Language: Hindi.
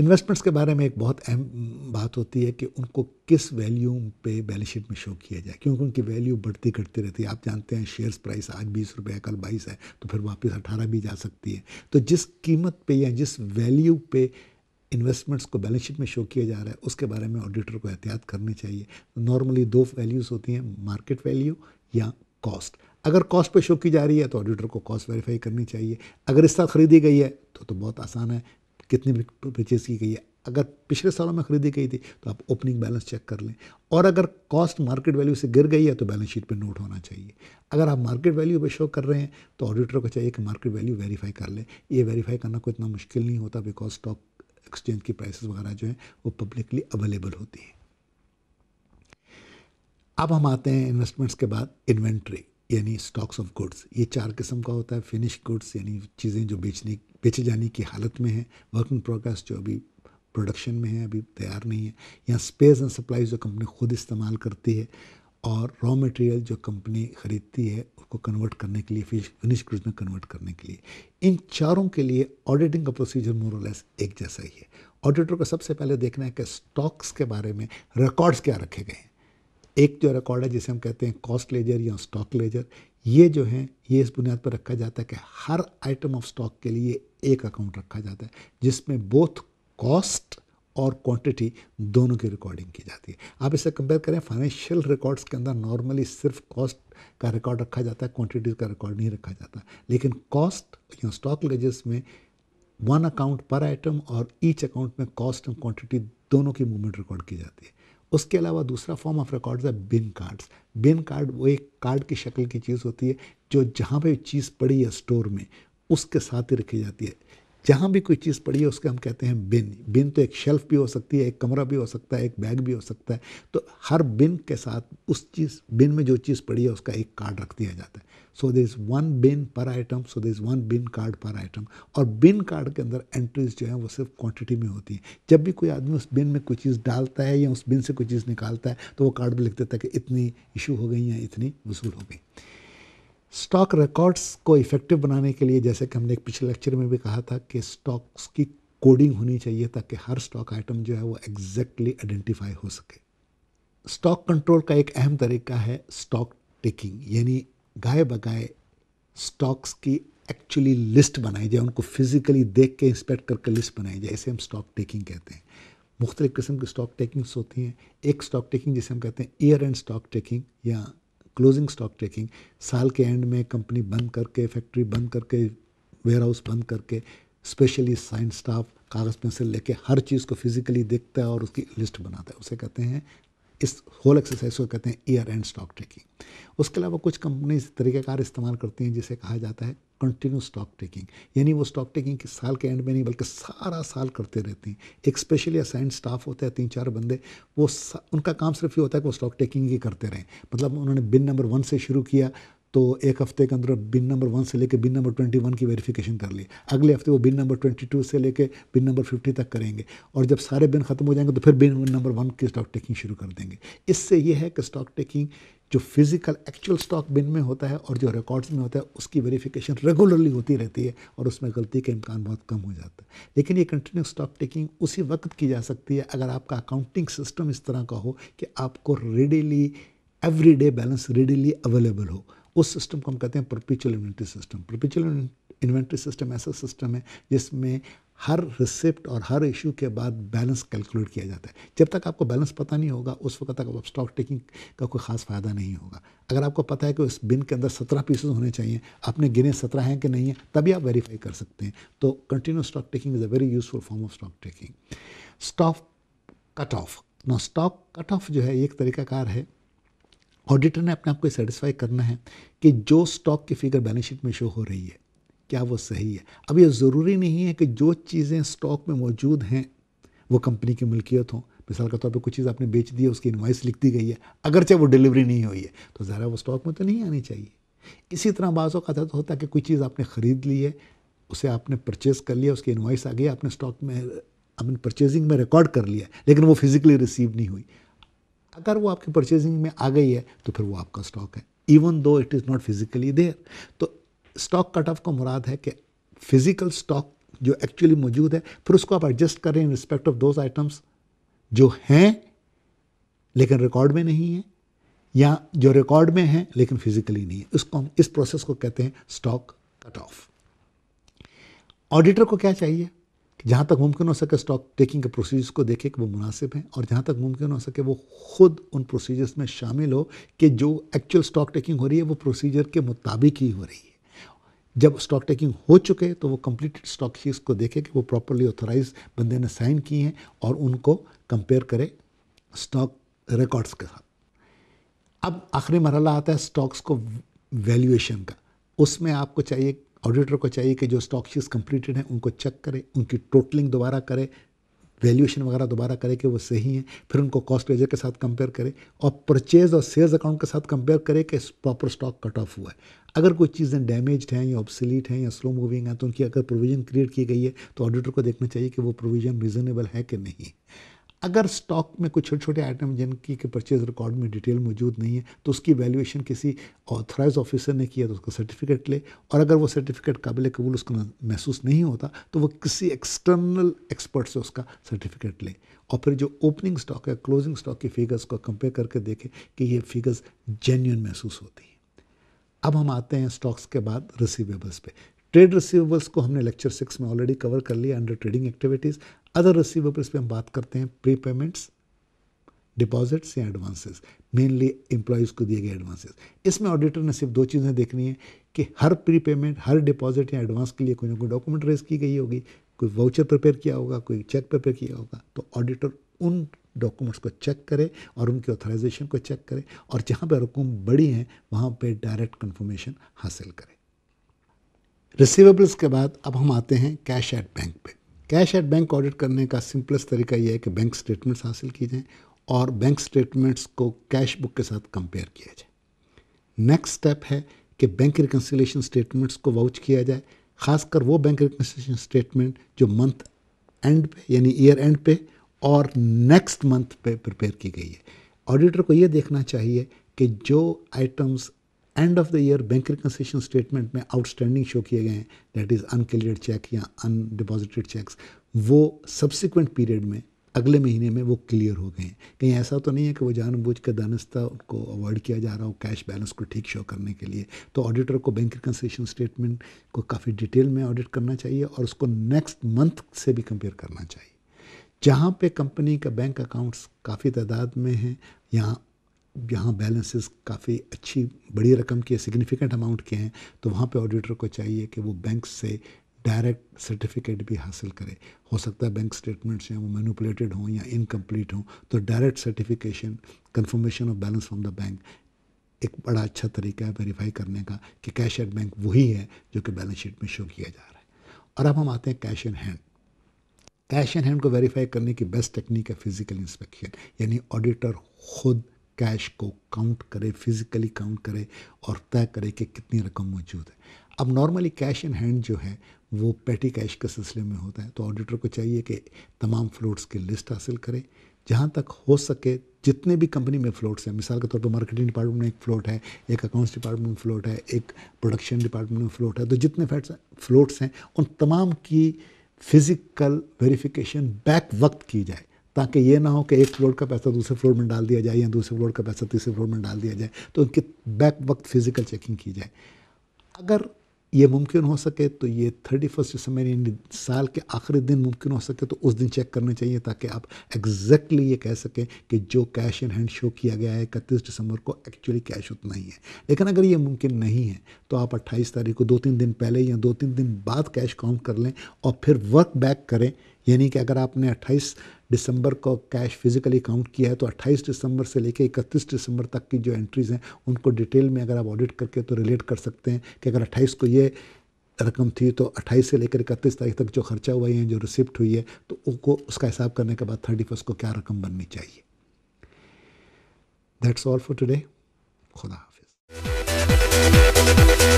इन्वेस्टमेंट्स के बारे में एक बहुत अहम बात होती है कि उनको किस वैल्यू पे बैलेंस शीट में शो किया जाए क्योंकि उनकी वैल्यू बढ़ती घटती रहती है आप जानते हैं शेयर्स प्राइस आज बीस रुपये है कल बाईस है तो फिर वापस अठारह भी जा सकती है तो जिस कीमत पे या जिस वैल्यू पे इन्वेस्टमेंट्स को बैलेंस शीट में शो किया जा रहा है उसके बारे में ऑडिटर को एहतियात करनी चाहिए नॉर्मली दो वैल्यूज़ होती हैं मार्केट वैल्यू या कॉस्ट अगर कॉस्ट पे शो की जा रही है तो ऑडिटर को कॉस्ट वेरीफाई करनी चाहिए अगर इस तरह खरीदी गई है तो तो बहुत आसान है कितनी परचेज़ की गई है अगर पिछले सालों में खरीदी गई थी तो आप ओपनिंग बैलेंस चेक कर लें और अगर कॉस्ट मार्केट वैल्यू से गिर गई है तो बैलेंस शीट पे नोट होना चाहिए अगर आप मार्केट वैल्यू पे शो कर रहे हैं तो ऑडिटर को चाहिए कि मार्केट वैल्यू वेरीफाई कर लें ये वेरीफाई करना कोई इतना मुश्किल नहीं होता बिकॉज स्टॉक एक्सचेंज की प्राइसेस वगैरह जो हैं वो पब्लिकली अवेलेबल होती हैं अब हम आते हैं इन्वेस्टमेंट्स के बाद इन्वेंट्री यानी स्टॉक्स ऑफ गुड्स ये चार किस्म का होता है फिनिश गुड्स यानी चीज़ें जो बेचने बेचे जाने की हालत में है वर्क इन प्रोग्रेस जो अभी प्रोडक्शन में है अभी तैयार नहीं है या स्पेस एंड सप्लाई जो कंपनी खुद इस्तेमाल करती है और रॉ मटेरियल जो कंपनी ख़रीदती है उसको कन्वर्ट करने के लिए फिश फिनिश गुड्स में कन्वर्ट करने के लिए इन चारों के लिए ऑडिटिंग का प्रोसीजर मोरलेस एक जैसा ही है ऑडिटर को सबसे पहले देखना है कि स्टॉक्स के बारे में रिकॉर्ड्स क्या रखे गए हैं एक जो तो रिकॉर्ड है जिसे हम कहते हैं कॉस्ट लेजर या स्टॉक लेजर ये जो है ये इस बुनियाद पर रखा जाता है कि हर आइटम ऑफ स्टॉक के लिए एक अकाउंट रखा जाता है जिसमें बोथ कॉस्ट और क्वांटिटी दोनों की रिकॉर्डिंग की जाती है आप इसे कंपेयर करें फाइनेंशियल रिकॉर्ड्स के अंदर नॉर्मली सिर्फ कॉस्ट का रिकॉर्ड रखा जाता है क्वांटिटी का रिकॉर्ड नहीं रखा जाता लेकिन कॉस्ट या स्टॉक लेजर्स में वन अकाउंट पर आइटम और ईच अकाउंट में कॉस्ट एंड क्वांटिटी दोनों की मूवमेंट रिकॉर्ड की जाती है उसके अलावा दूसरा फॉर्म ऑफ रिकॉर्ड्स है बिन कार्ड्स बिन कार्ड वो एक कार्ड की शक्ल की चीज़ होती है जो जहाँ पे चीज़ पड़ी है स्टोर में उसके साथ ही रखी जाती है जहाँ भी कोई चीज़ पड़ी है उसके हम कहते हैं बिन बिन तो एक शेल्फ भी हो सकती है एक कमरा भी हो सकता है एक बैग भी हो सकता है तो हर बिन के साथ उस चीज़ बिन में जो चीज़ पड़ी है उसका एक कार्ड रख दिया जाता है सो there is one bin per item so there is one bin card per item और बिन कार्ड के अंदर एंट्रीज जो है वो सिर्फ क्वान्टिटी में होती हैं जब भी कोई आदमी उस बिन में कोई चीज़ डालता है या उस बिन से कोई चीज़ निकालता है तो वो कार्ड में लिख देता है कि इतनी इशू हो गई या इतनी वसूल हो गई स्टॉक रिकॉर्ड्स को इफेक्टिव बनाने के लिए जैसे कि हमने एक पिछले लेक्चर में भी कहा था कि स्टॉक्स की कोडिंग होनी चाहिए ताकि हर स्टॉक आइटम जो है वो एग्जैक्टली आइडेंटिफाई हो सके स्टॉक कंट्रोल का एक अहम तरीका है स्टॉक टेकिंग यानी गाय बगाए स्टॉक्स की एक्चुअली लिस्ट बनाई जाए उनको फिजिकली देख के इंस्पेक्ट करके लिस्ट बनाई जाए इसे हम स्टॉक टेकिंग कहते हैं मुख्तलिफ़ किस्म की स्टॉक टेकिंग्स होती हैं एक स्टॉक टेकिंग जिसे हम कहते हैं ईयर एंड स्टॉक टेकिंग या क्लोजिंग स्टॉक टेकिंग साल के एंड में कंपनी बंद करके फैक्ट्री बंद करके वेयर हाउस बंद करके स्पेशली साइंस स्टाफ कागज़ पेंसिल लेके हर चीज़ को फिज़िकली देखता है और उसकी लिस्ट बनाता है उसे कहते हैं इस होल एक्सरसाइज को कहते हैं ईयर एंड स्टॉक टेकिंग उसके अलावा कुछ कंपनीज तरीक़ेकार इस्तेमाल करती हैं जिसे कहा जाता है कंटिन्यू स्टॉक टेकिंग यानी वो स्टॉक टेकिंग किस साल के एंड में नहीं बल्कि सारा साल करते रहती हैं एक स्पेशली असाइंड स्टाफ होता है तीन चार बंदे वो उनका काम सिर्फ ये होता है कि वो स्टॉक टेकिंग ही करते रहें मतलब उन्होंने बिन नंबर वन से शुरू किया तो एक हफ्ते के अंदर बिन नंबर वन से लेकर बिन नंबर ट्वेंटी वन की वेरिफिकेशन कर ली अगले हफ्ते वो बिन नंबर ट्वेंटी टू से लेकर बिन नंबर फिफ्टी तक करेंगे और जब सारे बिन ख़त्म हो जाएंगे तो फिर बिन नंबर वन की स्टॉक टेकिंग शुरू कर देंगे इससे ये है कि स्टॉक टेकिंग जो फिज़िकल एक्चुअल स्टॉक बिन में होता है और जो रिकॉर्ड्स में होता है उसकी वेरिफिकेशन रेगुलरली होती रहती है और उसमें गलती का इम्कान बहुत कम हो जाता है लेकिन ये कंटिन्यू स्टॉक टेकिंग उसी वक्त की जा सकती है अगर आपका अकाउंटिंग सिस्टम इस तरह का हो कि आपको readily every day balance readily available हो उस सिस्टम को हम कहते हैं perpetual inventory system perpetual inventory system ऐसा सिस्टम है जिसमें हर रिसिप्ट और हर इशू के बाद बैलेंस कैलकुलेट किया जाता है जब तक आपको बैलेंस पता नहीं होगा उस वक्त तक आप स्टॉक टेकिंग का कोई ख़ास फ़ायदा नहीं होगा अगर आपको पता है कि उस बिन के अंदर सत्रह पीसेज होने चाहिए आपने गिने सत्रह हैं कि नहीं है तभी आप वेरीफाई कर सकते हैं तो continue stock taking is a very useful form of stock taking stock cut off ना स्टॉक कट ऑफ जो है एक तरीकाकार है ऑडिटर ने अपने आप को सेटिस्फाई करना है कि जो स्टॉक की फिगर बैलेंस शीट में शो हो रही है क्या वो सही है अब ये ज़रूरी नहीं है कि जो चीज़ें स्टॉक में मौजूद हैं वो कंपनी की मिल्कियत हों मिसाल के तौर पर कुछ चीज़ आपने बेच दी है उसकी इन्वाइस लिख दी गई है अगरचे वो डिलीवरी नहीं हुई है तो ज़रा वो स्टॉक में तो नहीं आनी चाहिए इसी तरह बाज़ों का तो होता है कि कोई चीज़ आपने ख़रीद ली है उसे आपने परचेज़ कर लिया उसकी इन्वाइस आ गई आपने स्टॉक में अपने परचेजिंग में रिकॉर्ड कर लिया लेकिन वो फिज़िकली रिसीव नहीं हुई अगर वो आपकी परचेजिंग में आ गई है तो फिर वो आपका स्टॉक है even though it is not physically there तो स्टॉक कट ऑफ का मुराद है कि फिजिकल स्टॉक जो एक्चुअली मौजूद है फिर उसको आप एडजस्ट करें in respect of those items जो हैं लेकिन रिकॉर्ड में नहीं है या जो रिकॉर्ड में हैं लेकिन फिजिकली नहीं है उसको हम इस प्रोसेस को कहते हैं स्टॉक कट ऑफ ऑडिटर को क्या चाहिए जहाँ तक मुमकिन हो सके स्टॉक टेकिंग के प्रोसीजर्स को देखें कि वो मुनासिब हैं और जहाँ तक मुमकिन हो सके वो खुद उन प्रोसीजर्स में शामिल हो कि जो एक्चुअल स्टॉक टेकिंग हो रही है वो प्रोसीजर के मुताबिक ही हो रही है जब स्टॉक टेकिंग हो चुके तो वो कम्प्लीटेड स्टॉक शीट्स को देखे कि वो प्रॉपरली ऑथोराइज बंदे ने साइन किए हैं और उनको कंपेयर करे स्टॉक रिकॉर्ड्स के साथ अब आखिरी मरला आता है स्टॉक्स को वैल्यूएशन का उसमें आपको चाहिए ऑडिटर को चाहिए कि जो स्टॉक शीज कंप्लीटेड हैं उनको चेक करें उनकी टोटलिंग दोबारा करें वैल्यूएशन वगैरह दोबारा करें कि वो सही हैं फिर उनको कॉस्ट वेजर के साथ कंपेयर करें और परचेज और सेल्स अकाउंट के साथ कंपेयर करें कि प्रॉपर स्टॉक कट ऑफ हुआ है अगर कोई चीज़ें डैमेज हैं या ऑब्सलीट हैं या स्लो मूविंग हैं तो उनकी अगर प्रोविज़न क्रिएट की गई है तो ऑडिटर को देखना चाहिए कि वो प्रोविज़न रीज़नेबल है कि नहीं अगर स्टॉक में कोई छोटे छोटे आइटम जिनकी के परचेज रिकॉर्ड में डिटेल मौजूद नहीं है तो उसकी वैल्यूएशन किसी ऑथराइज ऑफिसर ने किया तो उसका सर्टिफिकेट ले और अगर वो सर्टिफिकेट काबिल कबूल उसको महसूस नहीं होता तो वो किसी एक्सटर्नल एक्सपर्ट से उसका सर्टिफिकेट ले और फिर जो ओपनिंग स्टॉक है क्लोजिंग स्टॉक की फिगर्स को कंपेयर करके देखें कि ये फिगर्स जेन्यून महसूस होती हैं अब हम आते हैं स्टॉक्स के बाद रिसीवेबल्स पे ट्रेड रिसीवेबल्स को हमने लेक्चर सिक्स में ऑलरेडी कवर कर लिया under trading activities other receivables पे हम बात करते हैं प्री पेमेंट्स डिपॉजिट्स या एडवांसेस मेनली एम्प्लॉयज़ को दिए गए एडवांसेस इसमें ऑडिटर ने सिर्फ दो चीज़ें देखनी है कि हर प्री पेमेंट हर डिपॉजिट या एडवांस के लिए कोई ना कोई डॉक्यूमेंट रेज की गई होगी कोई वाउचर प्रिपेयर किया होगा कोई चेक प्रिपेयर किया होगा तो ऑडिटर उन डॉक्यूमेंट्स को चेक करे और उनके ऑथराइजेशन को चेक करे और जहाँ पर रकम बड़ी है वहाँ पर डायरेक्ट कन्फर्मेशन हासिल करें रिसीवेबल्स के बाद अब हम आते हैं कैश एट बैंक पे कैश एट बैंक ऑडिट करने का सिंपलेस्ट तरीका यह है कि बैंक स्टेटमेंट्स हासिल की जाएँ और बैंक स्टेटमेंट्स को कैश बुक के साथ कंपेयर किया जाए नेक्स्ट स्टेप है कि बैंक रिकन्सिलेशन स्टेटमेंट्स को वाउच किया जाए खासकर वो बैंक रिकन्सिलेशन स्टेटमेंट जो मंथ एंड पे यानी ईयर एंड पे और नेक्स्ट मंथ पे प्रिपेयर की गई है ऑडिटर को ये देखना चाहिए कि जो items end of the year bank reconciliation statement में आउटस्टैंडिंग शो किए गए हैं डेट इज़ अनकलियर चेक या अन डिपॉजिटेड चेक्स वो सब्सिक्वेंट पीरियड में अगले महीने में वो क्लियर हो गए हैं कहीं ऐसा तो नहीं है कि वो जानबूझ कर दानस्ता उनको अवॉइड किया जा रहा हो कैश बैलेंस को ठीक शो करने के लिए तो ऑडिटर को बैंक रिकन्सेशन स्टेटमेंट को काफ़ी डिटेल में ऑडिट करना चाहिए और उसको नेक्स्ट मंथ से भी कंपेयर करना चाहिए जहाँ पे कंपनी का बैंक अकाउंट्स काफ़ी तादाद में हैं यहाँ यहाँ बैलेंसेस काफ़ी अच्छी बड़ी रकम के सिग्निफिकेंट अमाउंट के हैं तो वहाँ पे ऑडिटर को चाहिए कि वो बैंक से डायरेक्ट सर्टिफिकेट भी हासिल करे हो सकता है बैंक स्टेटमेंट्स हैं वो मैनुपलेटेड हों या इनकम्प्लीट हों तो direct certification confirmation of balance from the bank एक बड़ा अच्छा तरीका है वेरीफाई करने का कि कैश एट बैंक वही है जो कि बैलेंस शीट में शो किया जा रहा है और अब हम आते हैं cash in hand cash in hand को वेरीफाई करने की बेस्ट टेक्निक है फिजिकल इंस्पेक्शन यानी ऑडिटर खुद कैश को काउंट करे फिजिकली काउंट करे और तय करे कि कितनी रकम मौजूद है अब नॉर्मली कैश इन हैंड जो है वो पेटी कैश के सिलसिले में होता है तो ऑडिटर को चाहिए कि तमाम फ्लोट्स की लिस्ट हासिल करें जहाँ तक हो सके जितने भी कंपनी में फ्लोट्स हैं मिसाल के तौर पर मार्केटिंग डिपार्टमेंट में एक फ्लोट है एक अकाउंट्स डिपार्टमेंट में फ्लोट है एक प्रोडक्शन डिपार्टमेंट में फ्लोट है तो जितने फैट्स फ्लोट्स हैं उन तमाम की फिज़िकल वेरिफिकेशन बैक वक्त की जाए ताकि ये ना हो कि एक फ्लोर का पैसा दूसरे फ्लोर में डाल दिया जाए या दूसरे फ्लोर का पैसा तीसरे फ्लोर में डाल दिया जाए तो उनके बैक वक्त फिज़िकल चेकिंग की जाए अगर ये मुमकिन हो सके तो ये थर्टी फर्स्ट दिसंबर यानी साल के आखिरी दिन मुमकिन हो सके तो उस दिन चेक करने चाहिए ताकि आप एग्जैक्टली ये कह सकें कि जो कैश इन हैंड शो किया गया है इकतीस दिसंबर को एक्चुअली कैश उतना ही है लेकिन अगर ये मुमकिन नहीं है तो आप अट्ठाईस तारीख को दो तीन दिन पहले या दो तीन दिन बाद कैश काउंट कर लें और फिर वर्क बैक करें यानी कि अगर आपने 28 दिसंबर को कैश फिजिकली काउंट किया है तो 28 दिसंबर से लेकर 31 दिसंबर तक की जो एंट्रीज हैं उनको डिटेल में अगर आप ऑडिट करके तो रिलेट कर सकते हैं कि अगर 28 को ये रकम थी तो 28 से लेकर इकतीस तारीख तक जो खर्चा हुआ है जो रिसिप्ट हुई है तो उनको उसका हिसाब करने के बाद थर्टी को क्या रकम बननी चाहिए दैट्स ऑल फॉर टुडे खुदा हाफिज़